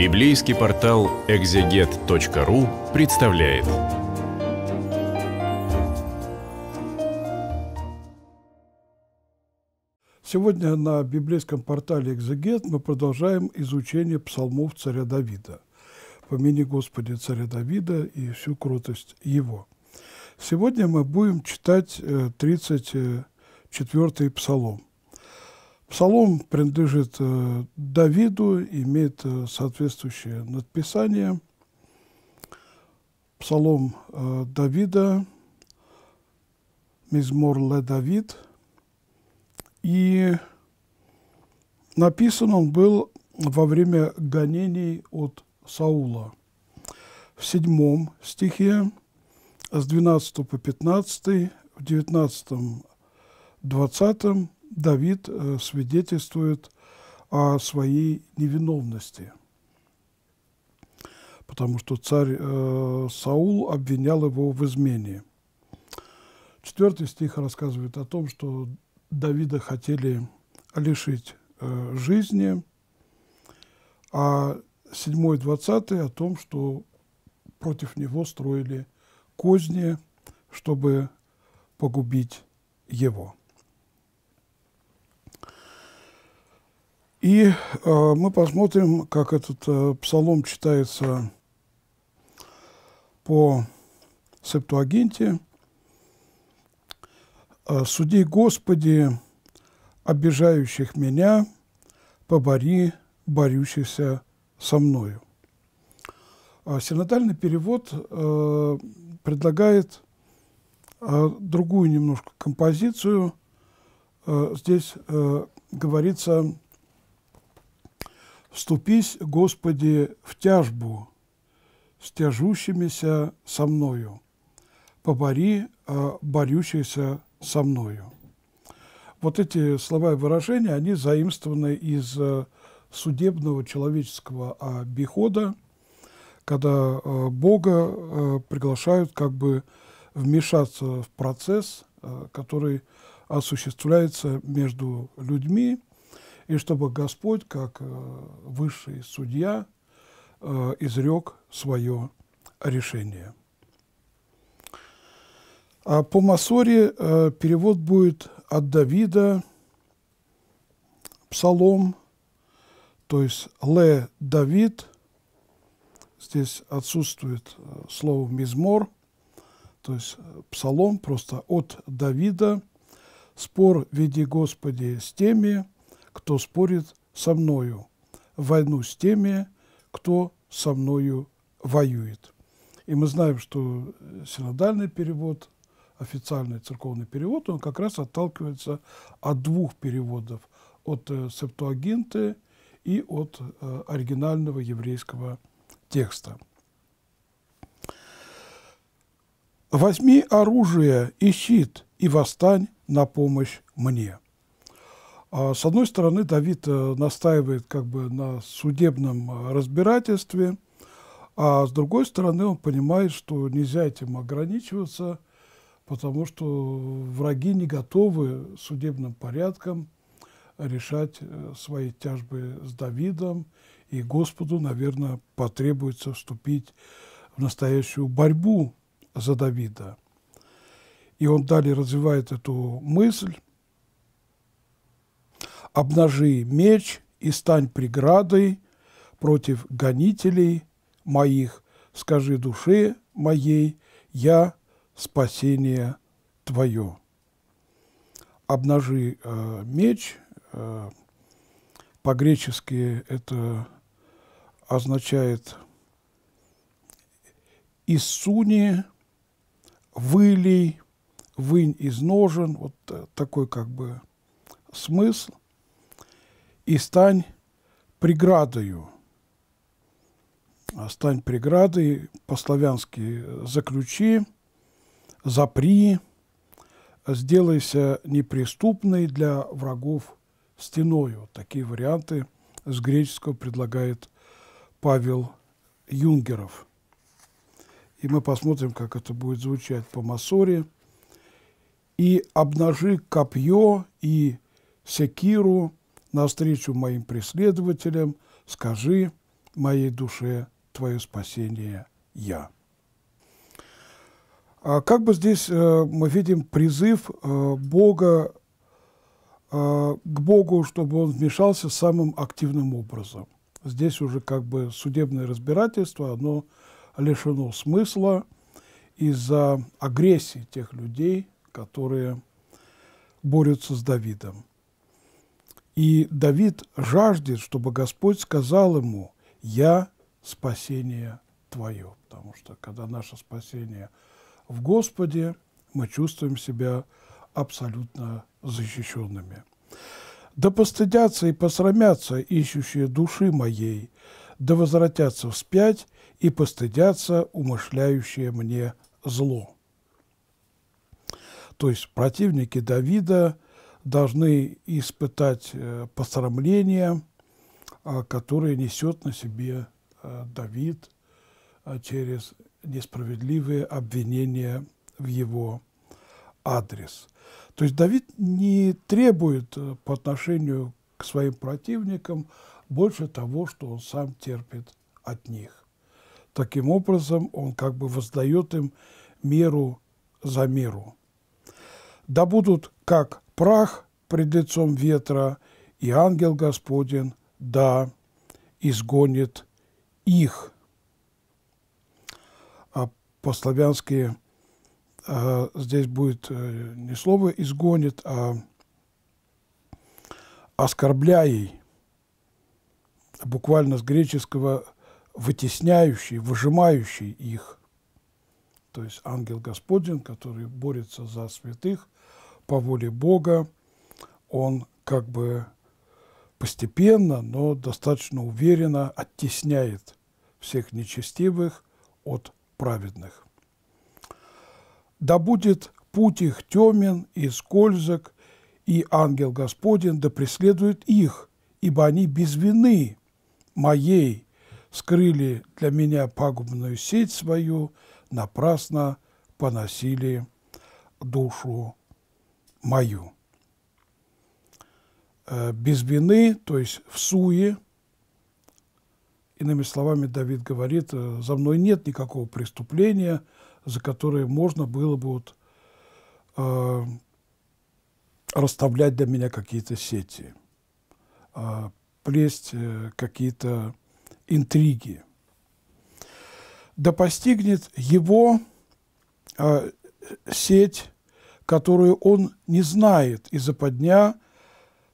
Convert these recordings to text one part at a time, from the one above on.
Библейский портал экзегет.ру представляет. Сегодня на библейском портале «Экзегет» мы продолжаем изучение псалмов царя Давида. «Помяни Господи царя Давида и всю крутость его». Сегодня мы будем читать 34-й э, э, псалом. Псалом принадлежит э, Давиду, имеет э, соответствующее надписание. Псалом э, Давида, Мизмор Ле Давид. И написан он был во время гонений от Саула. В седьмом стихе с 12 по 15, в 19, 20 Давид э, свидетельствует о своей невиновности, потому что царь э, Саул обвинял его в измене. Четвертый стих рассказывает о том, что Давида хотели лишить э, жизни, а 7 двадцатый о том, что против него строили козни, чтобы погубить его. И э, мы посмотрим, как этот э, псалом читается по Септуагинте. «Э, «Суди, Господи, обижающих меня, побори борющихся со мною». А синодальный перевод э, предлагает э, другую немножко композицию. Э, здесь э, говорится Вступись, Господи, в тяжбу с тяжущимися со мною, побори а, борющихся со мною. Вот эти слова и выражения, они заимствованы из э, судебного человеческого обихода, а, когда э, Бога э, приглашают как бы вмешаться в процесс, который осуществляется между людьми, и чтобы Господь, как э, высший судья, э, изрек свое решение. А по Масоре э, перевод будет от Давида псалом, то есть «Ле Давид», здесь отсутствует слово «мизмор», то есть псалом просто от Давида, «Спор веди Господи с теми, кто спорит со мною, войну с теми, кто со мною воюет. И мы знаем, что синодальный перевод, официальный церковный перевод, он как раз отталкивается от двух переводов, от э, септуагинты и от э, оригинального еврейского текста. «Возьми оружие и щит, и восстань на помощь мне». А с одной стороны, Давид э, настаивает как бы на судебном э, разбирательстве, а с другой стороны, он понимает, что нельзя этим ограничиваться, потому что враги не готовы судебным порядком решать э, свои тяжбы с Давидом, и Господу, наверное, потребуется вступить в настоящую борьбу за Давида. И он далее развивает эту мысль, обнажи меч и стань преградой против гонителей моих, скажи душе моей, я спасение твое. Обнажи э, меч, э, по-гречески это означает «иссуни», «вылей», «вынь из ножен», вот э, такой как бы смысл и стань преградою. А стань преградой, по-славянски заключи, запри, сделайся неприступной для врагов стеною. Такие варианты с греческого предлагает Павел Юнгеров. И мы посмотрим, как это будет звучать по Масоре. «И обнажи копье и секиру, навстречу моим преследователям, скажи моей душе твое спасение я. А как бы здесь э, мы видим призыв э, Бога э, к Богу, чтобы он вмешался самым активным образом. Здесь уже как бы судебное разбирательство, оно лишено смысла из-за агрессии тех людей, которые борются с Давидом. И Давид жаждет, чтобы Господь сказал ему, «Я спасение твое». Потому что когда наше спасение в Господе, мы чувствуем себя абсолютно защищенными. «Да постыдятся и посрамятся ищущие души моей, да возвратятся вспять и постыдятся умышляющие мне зло». То есть противники Давида – должны испытать э, посрамление, а, которое несет на себе э, Давид а, через несправедливые обвинения в его адрес. То есть Давид не требует э, по отношению к своим противникам больше того, что он сам терпит от них. Таким образом, он как бы воздает им меру за меру. Да будут как прах пред лицом ветра, и ангел Господень, да, изгонит их. А по-славянски э, здесь будет э, не слово «изгонит», а «оскорбляй», буквально с греческого «вытесняющий», «выжимающий их». То есть ангел Господень, который борется за святых – по воле Бога, он как бы постепенно, но достаточно уверенно оттесняет всех нечестивых от праведных. «Да будет путь их темен и скользок, и ангел Господень да преследует их, ибо они без вины моей скрыли для меня пагубную сеть свою, напрасно поносили душу мою. Э, без вины, то есть в суе, иными словами, Давид говорит, э, за мной нет никакого преступления, за которое можно было бы вот, э, расставлять для меня какие-то сети, э, плесть э, какие-то интриги. Да постигнет его э, сеть которую он не знает, из-за подня,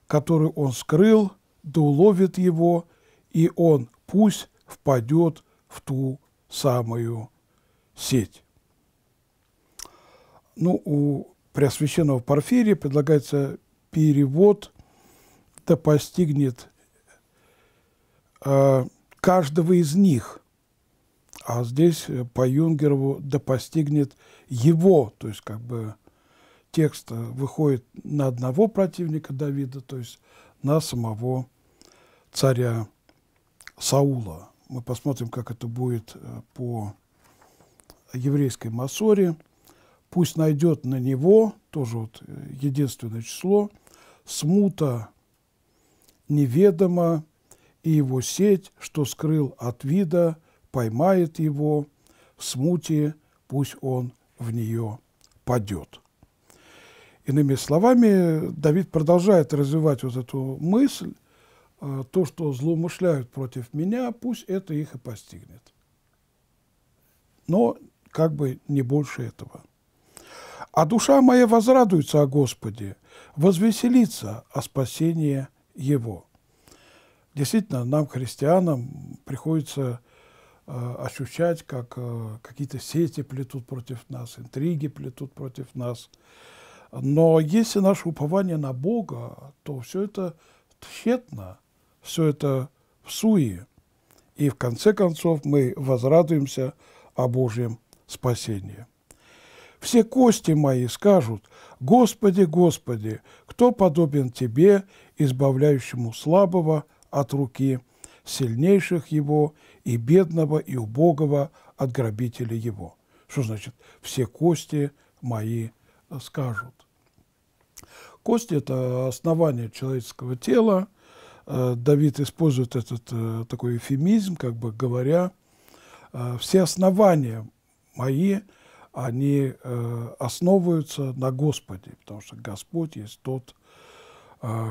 которую он скрыл, да уловит его, и он пусть впадет в ту самую сеть. Ну, у Преосвященного Порфирия предлагается перевод «Да постигнет э, каждого из них», а здесь по Юнгерову «Да постигнет его», то есть как бы текста выходит на одного противника Давида, то есть на самого царя Саула. Мы посмотрим, как это будет э, по еврейской массоре. Пусть найдет на него, тоже вот э, единственное число, смута неведома и его сеть, что скрыл от вида, поймает его, в смуте пусть он в нее падет. Иными словами, Давид продолжает развивать вот эту мысль, э, то, что злоумышляют против меня, пусть это их и постигнет. Но как бы не больше этого. А душа моя возрадуется о Господе, возвеселится о спасении Его. Действительно, нам, христианам, приходится э, ощущать, как э, какие-то сети плетут против нас, интриги плетут против нас – но если наше упование на Бога, то все это тщетно, все это в суе. И в конце концов мы возрадуемся о Божьем спасении. Все кости мои скажут, «Господи, Господи, кто подобен Тебе, избавляющему слабого от руки, сильнейших его и бедного и убогого от грабителя его?» Что значит «все кости мои скажут»? Кости – это основание человеческого тела. Э, Давид использует этот э, такой эфемизм, как бы говоря, э, все основания мои, они основываются на Господе, потому что Господь есть тот,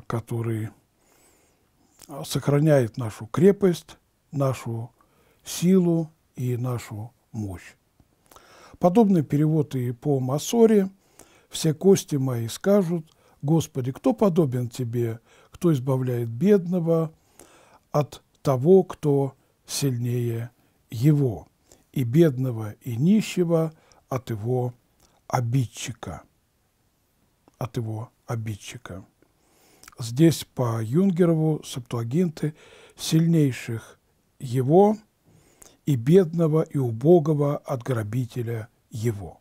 который сохраняет нашу крепость, нашу силу и нашу мощь. Подобный перевод и по Масоре. «Все кости мои скажут, «Господи, кто подобен Тебе, кто избавляет бедного от того, кто сильнее его, и бедного и нищего от его обидчика». От его обидчика. Здесь по Юнгерову септуагинты сильнейших его и бедного и убогого от грабителя его.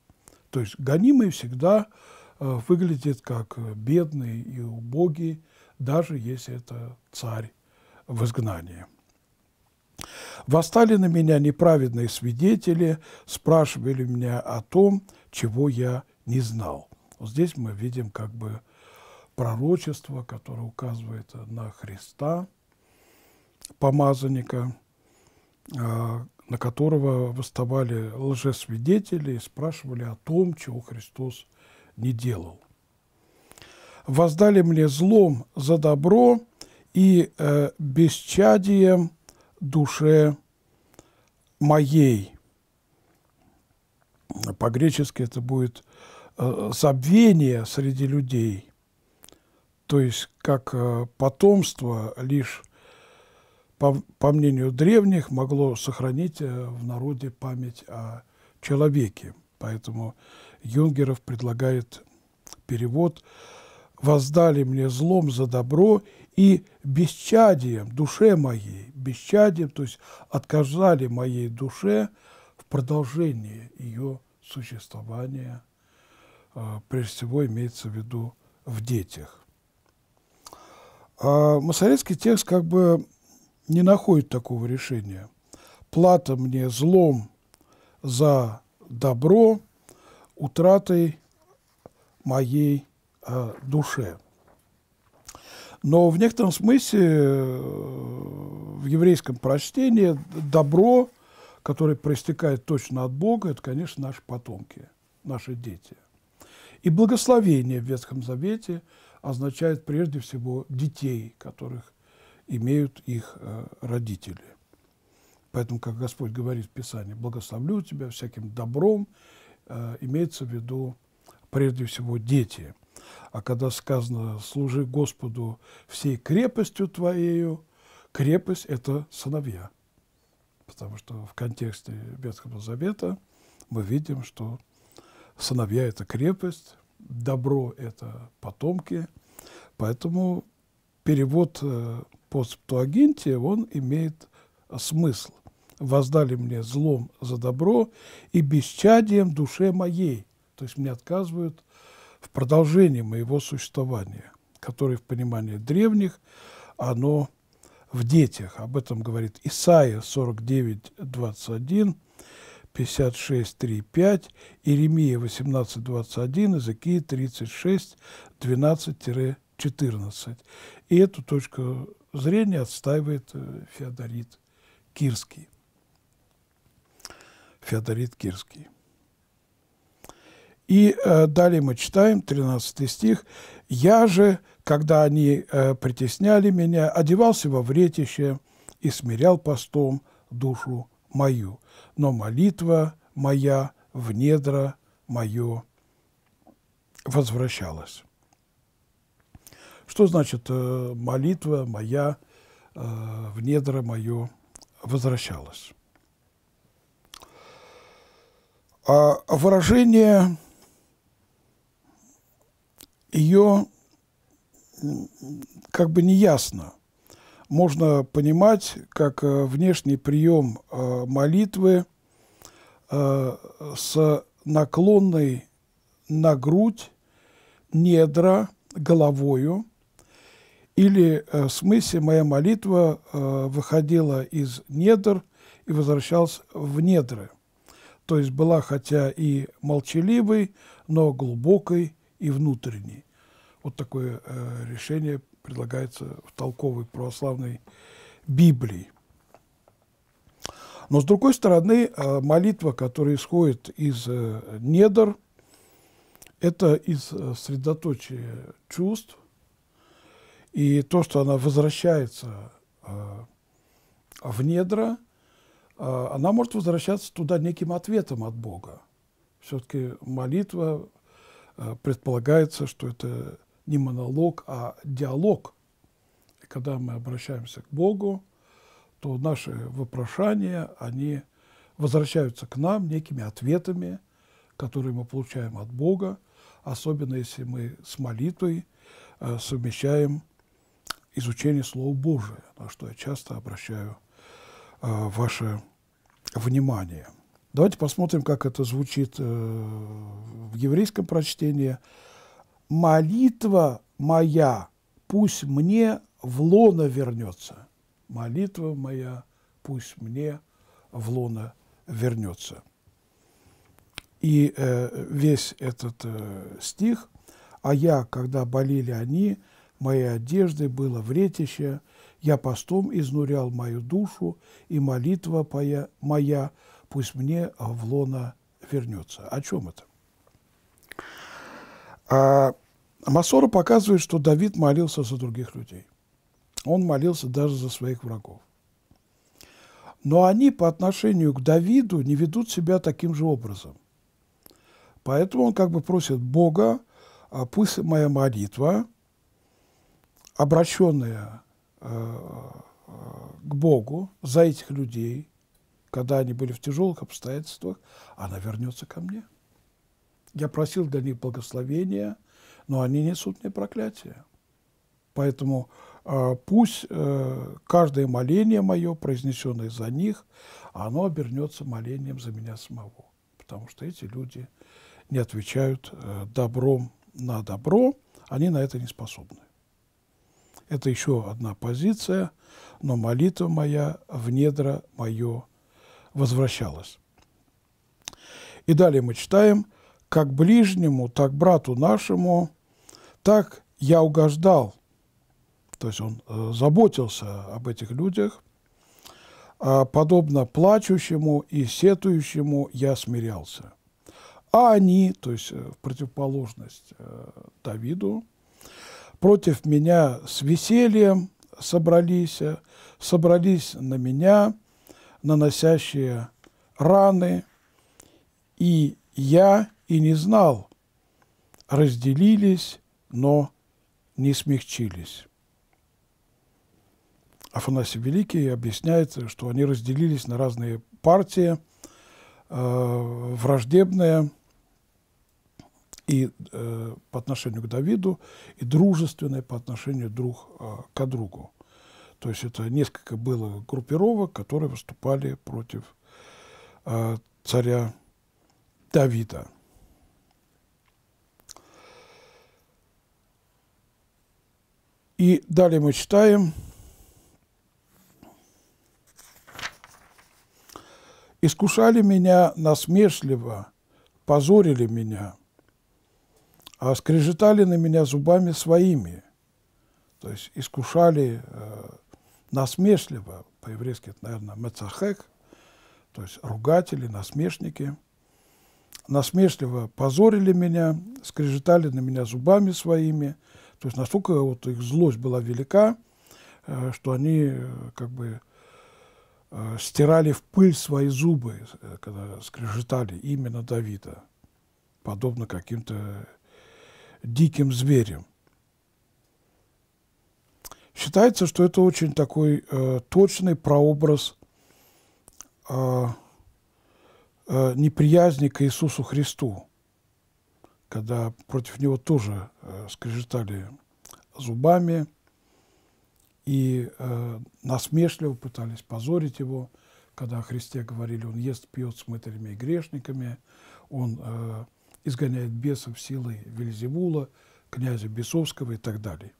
То есть гонимый всегда – Э, выглядит как э, бедный и убогий, даже если это царь в изгнании. Восстали на меня неправедные свидетели, спрашивали меня о том, чего я не знал. Вот здесь мы видим как бы пророчество, которое указывает на Христа, помазанника, э, на которого восставали лжесвидетели и спрашивали о том, чего Христос не делал. Воздали мне злом за добро и э, бесчадием душе моей. По-гречески это будет э, забвение среди людей, то есть как э, потомство лишь по, по мнению древних, могло сохранить э, в народе память о человеке. Поэтому Юнгеров предлагает перевод «Воздали мне злом за добро и бесчадием душе моей, бесчадием, то есть отказали моей душе в продолжении ее существования, а, прежде всего имеется в виду в детях». А текст как бы не находит такого решения. «Плата мне злом за добро» утратой моей э, душе. Но в некотором смысле э, в еврейском прочтении добро, которое проистекает точно от Бога, это, конечно, наши потомки, наши дети. И благословение в Ветхом Завете означает прежде всего детей, которых имеют их э, родители. Поэтому, как Господь говорит в Писании, «Благословлю тебя всяким добром Э, имеется в виду прежде всего дети. А когда сказано «служи Господу всей крепостью твоею», крепость – это сыновья. Потому что в контексте Ветхого Завета мы видим, что сыновья – это крепость, добро – это потомки. Поэтому перевод э, по Септуагинте, он имеет э, смысл воздали мне злом за добро и бесчадием душе моей». То есть мне отказывают в продолжении моего существования, которое в понимании древних, оно в детях. Об этом говорит Исаия 49, 21, 56, 3, 5, Иеремия 18, 21, Языки 36, 12-14. И эту точку зрения отстаивает э, Феодорит Кирский. Феодорит Кирский. И э, далее мы читаем 13 стих. «Я же, когда они э, притесняли меня, одевался во вретище и смирял постом душу мою, но молитва моя в недра мое возвращалась». Что значит э, молитва моя в недра мое возвращалась? А выражение ее как бы неясно. Можно понимать, как э, внешний прием э, молитвы э, с наклонной на грудь, недра, головою, или в смысле моя молитва выходила из недр и возвращалась в недры то есть была хотя и молчаливой, но глубокой и внутренней. Вот такое э, решение предлагается в толковой православной Библии. Но, с другой стороны, э, молитва, которая исходит из э, недр, это из э, средоточия чувств, и то, что она возвращается в недра, а, она может возвращаться туда неким ответом от Бога. Все-таки молитва а, предполагается, что это не монолог, а диалог. И когда мы обращаемся к Богу, то наши вопрошания, они возвращаются к нам некими ответами, которые мы получаем от Бога, особенно если мы с молитвой а, совмещаем изучение Слова Божия, на что я часто обращаю Э, ваше внимание. Давайте посмотрим, как это звучит э, в еврейском прочтении. «Молитва моя, пусть мне в лоно вернется». «Молитва моя, пусть мне в лоно вернется». И э, весь этот стих, а я, когда болели они, моей одежды было вретище, я постом изнурял мою душу, и молитва моя пусть мне в лона вернется. О чем это? А Масора показывает, что Давид молился за других людей. Он молился даже за своих врагов. Но они по отношению к Давиду не ведут себя таким же образом. Поэтому он как бы просит Бога, а пусть моя молитва, обращенная Э, э, к Богу за этих людей, когда они были в тяжелых обстоятельствах, она вернется ко мне. Я просил для них благословения, но они несут мне проклятие. Поэтому э, пусть э, каждое моление мое, произнесенное за них, оно обернется молением за меня самого. Потому что эти люди не отвечают э, добром на добро, они на это не способны. Это еще одна позиция, но молитва моя в недра мое возвращалась. И далее мы читаем, как ближнему, так брату нашему, так я угождал. То есть он э, заботился об этих людях. А подобно плачущему и сетующему я смирялся. А они, то есть э, в противоположность э, Давиду, против меня с весельем собрались, собрались на меня, наносящие раны, и я и не знал, разделились, но не смягчились. Афанасий Великий объясняет, что они разделились на разные партии, э, враждебные, и э, по отношению к Давиду, и дружественной по отношению друг э, к другу. То есть это несколько было группировок, которые выступали против э, царя Давида. И далее мы читаем «Искушали меня насмешливо, позорили меня» а скрежетали на меня зубами своими, то есть искушали э, насмешливо, по-еврейски это, наверное, мецахек, то есть ругатели, насмешники, насмешливо позорили меня, скрежетали на меня зубами своими, то есть настолько вот их злость была велика, э, что они э, как бы э, стирали в пыль свои зубы, э, когда скрежетали именно Давида, подобно каким-то диким зверем. Считается, что это очень такой э, точный прообраз э, э, неприязни к Иисусу Христу, когда против него тоже э, скрежетали зубами и э, насмешливо пытались позорить его, когда о Христе говорили, он ест, пьет с мытарями и грешниками, он э, изгоняет бесов силой Вельзевула, князя Бесовского и так далее.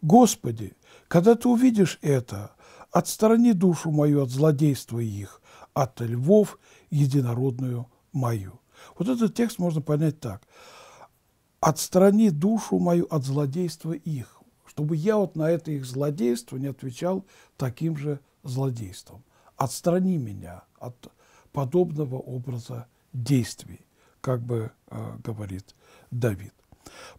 «Господи, когда ты увидишь это, отстрани душу мою от злодейства их, от львов единородную мою». Вот этот текст можно понять так. отстрани душу мою от злодейства их, чтобы я вот на это их злодейство не отвечал таким же злодейством. Отстрани меня от подобного образа действий как бы э, говорит Давид.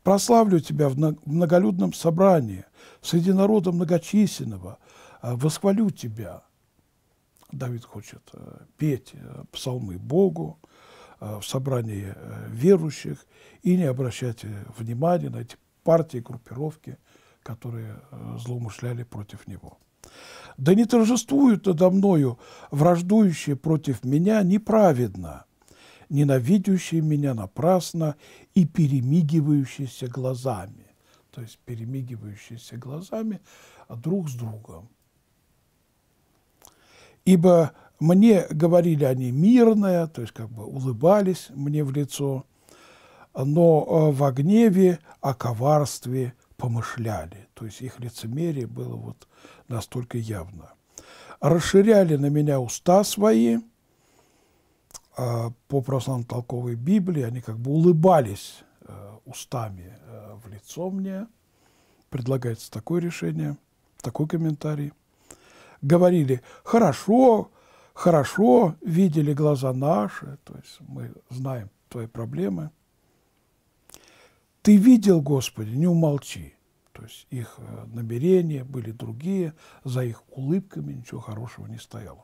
«Прославлю тебя в многолюдном собрании, среди народа многочисленного, э, восхвалю тебя». Давид хочет э, петь э, псалмы Богу э, в собрании э, верующих и не обращать э, внимания на эти партии, группировки, которые э, злоумышляли против него. Да не торжествуют надо мною враждующие против меня неправедно, ненавидящий меня напрасно и перемигивающийся глазами, то есть перемигивающийся глазами друг с другом. Ибо мне говорили они мирное, то есть как бы улыбались мне в лицо, но э, в гневе о коварстве помышляли, то есть их лицемерие было вот настолько явно. Расширяли на меня уста свои – Э, по православно толковой Библии, они как бы улыбались э, устами э, в лицо мне. Предлагается такое решение, такой комментарий. Говорили, хорошо, хорошо, видели глаза наши, то есть мы знаем твои проблемы. Ты видел, Господи, не умолчи. То есть их намерения были другие, за их улыбками ничего хорошего не стояло.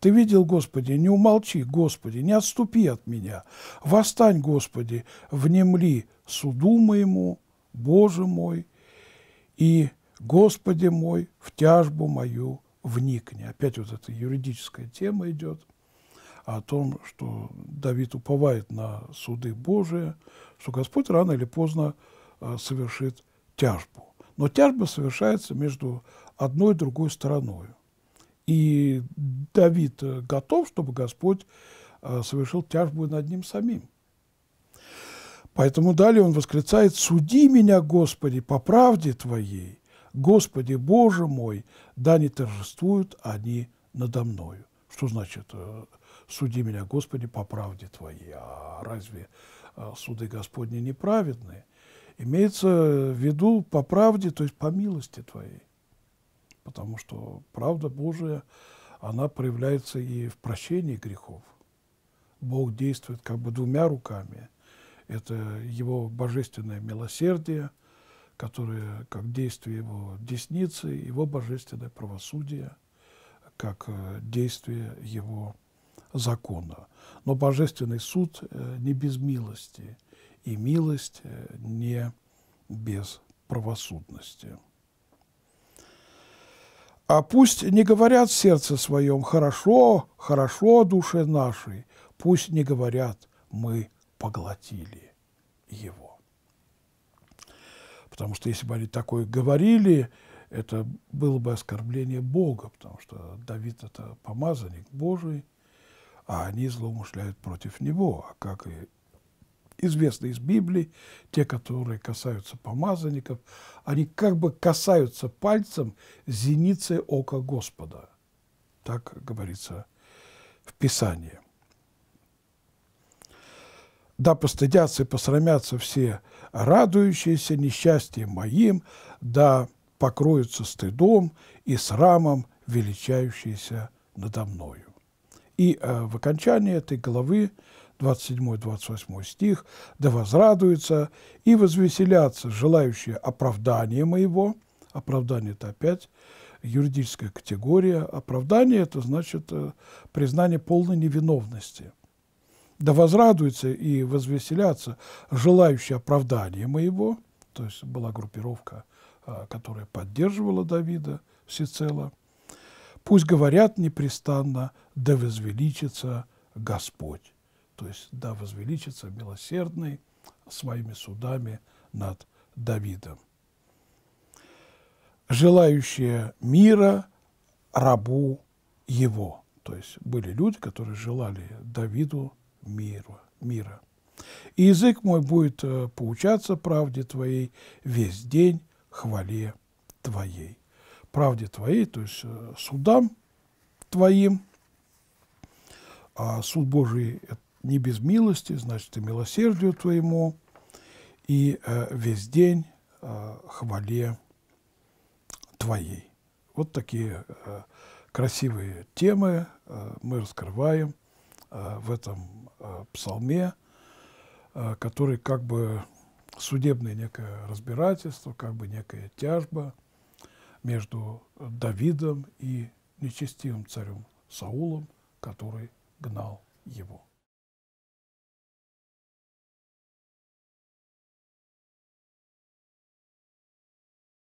Ты видел, Господи, не умолчи, Господи, не отступи от меня. Восстань, Господи, внемли суду моему, Боже мой, и Господи мой, в тяжбу мою вникни. Опять вот эта юридическая тема идет о том, что Давид уповает на суды Божие, что Господь рано или поздно э, совершит тяжбу. Но тяжба совершается между одной и другой стороной. И Давид готов, чтобы Господь э, совершил тяжбу над ним самим. Поэтому далее он восклицает «Суди меня, Господи, по правде Твоей, Господи Боже мой, да не торжествуют они надо мною». Что значит э, «Суди меня, Господи, по правде Твоей»? А разве э, суды Господни неправедные? Имеется в виду по правде, то есть по милости Твоей потому что правда Божия, она проявляется и в прощении грехов. Бог действует как бы двумя руками. Это его божественное милосердие, которое как действие его десницы, его божественное правосудие, как э, действие его закона. Но божественный суд э, не без милости, и милость э, не без правосудности. А пусть не говорят в сердце своем «хорошо, хорошо душе нашей», пусть не говорят «мы поглотили его». Потому что если бы они такое говорили, это было бы оскорбление Бога, потому что Давид – это помазанник Божий, а они злоумышляют против него. А как и известны из Библии, те, которые касаются помазанников, они как бы касаются пальцем зеницы ока Господа. Так говорится в Писании. Да постыдятся и посрамятся все радующиеся несчастьем моим, да покроются стыдом и срамом величающиеся надо мною. И э, в окончании этой главы 27-28 стих, «Да возрадуются и возвеселятся желающие оправдания моего». Оправдание – это опять юридическая категория. Оправдание – это значит э, признание полной невиновности. «Да возрадуются и возвеселятся желающие оправдания моего». То есть была группировка, э, которая поддерживала Давида всецело. «Пусть говорят непрестанно, да возвеличится Господь». То есть, да, возвеличится милосердный своими судами над Давидом. Желающие мира рабу его. То есть были люди, которые желали Давиду мира. мира. И язык мой будет э, поучаться правде твоей весь день хвале твоей. Правде твоей, то есть э, судам твоим. А суд Божий – это не без милости, значит, и милосердию твоему, и э, весь день э, хвале твоей. Вот такие э, красивые темы э, мы раскрываем э, в этом э, псалме, э, который как бы судебное некое разбирательство, как бы некая тяжба между Давидом и нечестивым царем Саулом, который гнал его.